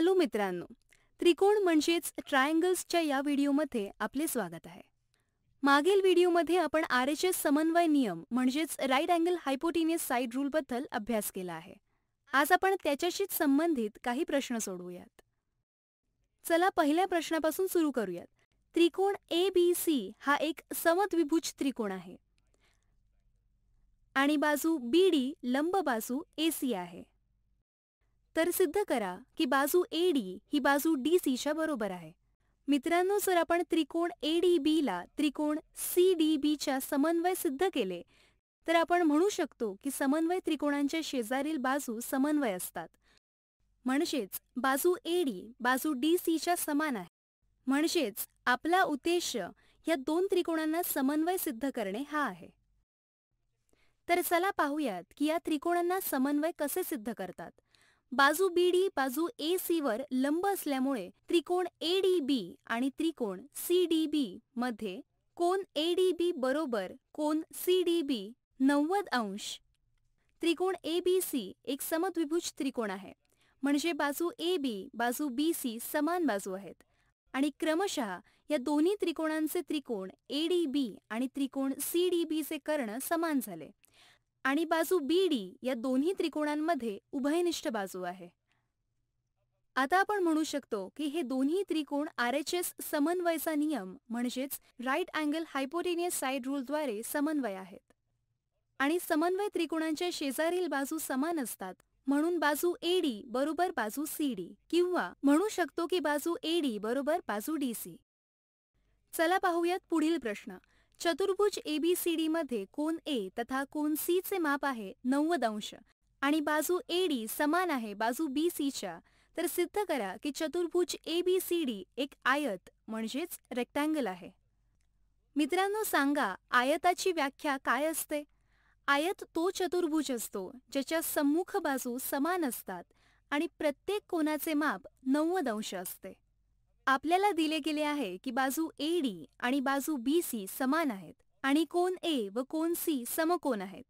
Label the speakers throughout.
Speaker 1: hello मित्रांनो त्रिकोण म्हणजेच ट्रायंगल्सच्या या व्हिडिओमध्ये आपले स्वागत आहे मागील व्हिडिओमध्ये आपण आर एच एस समन्वय नियम म्हणजेच राईट अँगल हायपोटिनियस साईड रूलबद्दल अभ्यास केला आहे आज आपण त्याच्याशीच संबंधित काही प्रश्न सोडवूयात चला पहिल्या प्रश्नापासून सुरू करूयात त्रिकोण ए बी सी हा एक समद्विभुज त्रिकोण आहे आणि बाजू बी डी लंब बाजू ए सी आहे तर सिद्ध करा की बाजू ए डी ही बाजू डी सीच्या बरोबर आहे मित्रांनो जर आपण त्रिकोण ए डी बीला त्रिकोण सी डी च्या समन्वय सिद्ध केले तर आपण म्हणू शकतो की समन्वय त्रिकोणांच्या शेजारील बाजू समन्वय असतात म्हणजेच बाजू ए डी बाजू डी च्या समान आहे म्हणजेच आपला उद्देश या दोन त्रिकोणांना समन्वय सिद्ध करणे हा आहे तर चला पाहूयात की या त्रिकोणांना समन्वय कसे सिद्ध करतात बाजू बी डी बाजू ए सी वर लंब असल्यामुळे त्रिकोण ए डी बी आणि त्रिकोण सी डी बी मध्ये कोन ए डी बी बरोबर कोन सी डी बी नव्वद अंश त्रिकोण ए बी सी एक समद्विभुज त्रिकोण आहे म्हणजे बाजू ए बी बाजू बी सी समान बाजू आहेत आणि क्रमशः या दोन्ही त्रिकोणांचे त्रिकोण ए डी बी आणि त्रिकोण सी डी बीचे कर्ण समान झाले आणि बाजू बी डी या दोन्ही त्रिकोणांमध्ये उभयनिष्ठ बाजू आहे आता आपण म्हणू शकतो की हे दोन्ही त्रिकोण आर एच एस समन्वयचा नियम म्हणजेच राईट अँगल हायपोटेनियस साईड रूलद्वारे समन्वय आहेत आणि समन्वय त्रिकोणांच्या शेजारील बाजू समान असतात म्हणून बाजू ए डी बरोबर बाजू सी डी किंवा म्हणू शकतो की बाजू ए डी बरोबर बाजू डी सी चला पाहूयात पुढील प्रश्न चतुर्भुज एबीसीडी मध्ये कोन ए तथा कोन सी चे माप आहे नव्वद अंश आणि बाजू ए डी समान आहे बाजू बी सी च्या तर सिद्ध करा की चतुर्भुज ए बी सी डी एक आयत म्हणजेच रेक्टँगल आहे मित्रांनो सांगा आयताची व्याख्या काय असते आयत तो चतुर्भुज असतो ज्याच्या सम्मुख बाजू समान असतात आणि प्रत्येक कोनाचे माप नव्वद अंश असते आपल्याला दिले गेले आहे की बाजू ए डी आणि बाजू बी सी समान आहेत आणि कोन ए व कोन सी समकोन आहेत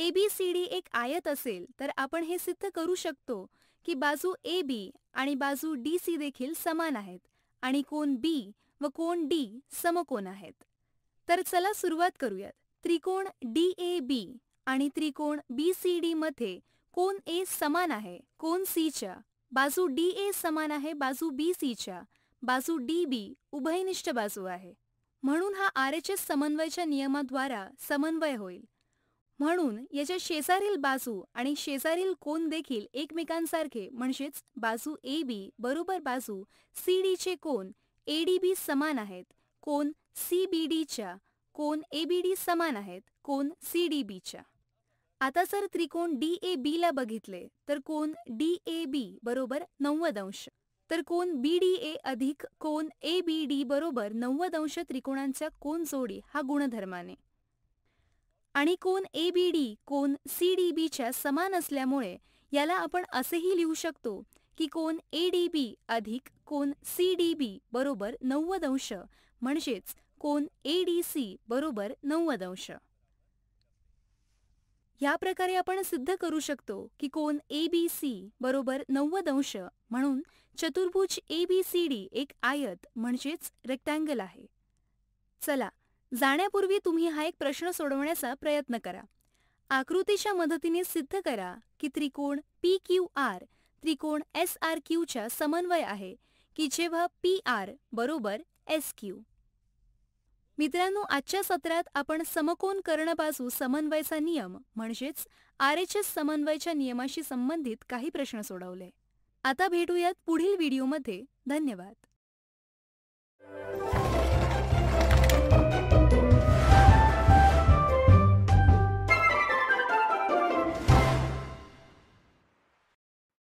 Speaker 1: ए बी सी डी एक आयत असेल तर आपण हे सिद्ध करू शकतो की बाजू ए बी आणि बाजू डी सी देखील समान आहेत आणि कोन बी व कोन डी समकोन आहेत तर चला सुरुवात करूयात त्रिकोण डी ए बी आणि त्रिकोण बी सी डी मध्ये कोन ए समान आहे कोन सीच्या बाजू डी ए समान आहे बाजू बी सीच्या बाजू डी बी उभयनिष्ठ बाजू आहे म्हणून हा आर एच एस समन्वयच्या नियमाद्वारा समन्वय होईल म्हणून याच्या शेजारील बाजू आणि शेजारील कोन देखील एकमेकांसारखे म्हणजेच बाजू ए बी बरोबर बाजू सी डीचे कोन ए डी बी समान आहेत कोन सी बी डीच्या कोन ए बी डी समान आहेत कोन सी डी बीच्या आता जर त्रिकोण डी ए ला बघितले तर कोन डी ए बी बरोबर नव्वद अंश तर कोन बी डी ए अधिक कोन ए बी डी बरोबर नव्वद अंश त्रिकोणांच्या कोन जोडी हा गुणधर्माने आणि कोन ए बी डी कोन सी डी समान असल्यामुळे याला आपण असेही लिहू शकतो की कोन ए अधिक कोन सी डी बरोबर नव्वद अंश म्हणजेच कोन ए बरोबर नव्वद अंश या प्रकारे आपण सिद्ध करू शकतो की कोन ए बी सी बरोबर नव्वद अंश म्हणून चतुर्भुज ए बी सी डी एक आयत म्हणजेच रेक्टँगल आहे चला जाण्यापूर्वी तुम्ही हा एक प्रश्न सोडवण्याचा प्रयत्न करा आकृतीच्या मदतीने सिद्ध करा की त्रिकोण पी क्यू आर त्रिकोण एस आर क्यूच्या समन्वय आहे की जेव्हा पी आर बरोबर एस क्यू मित्रांनो आजच्या सत्रात आपण समकोन कर्णबाजू समन्वयचा नियम म्हणजेच आर एच एस समन्वयच्या नियमाशी संबंधित काही प्रश्न सोडवले आता भेटूयात पुढील व्हिडिओमध्ये धन्यवाद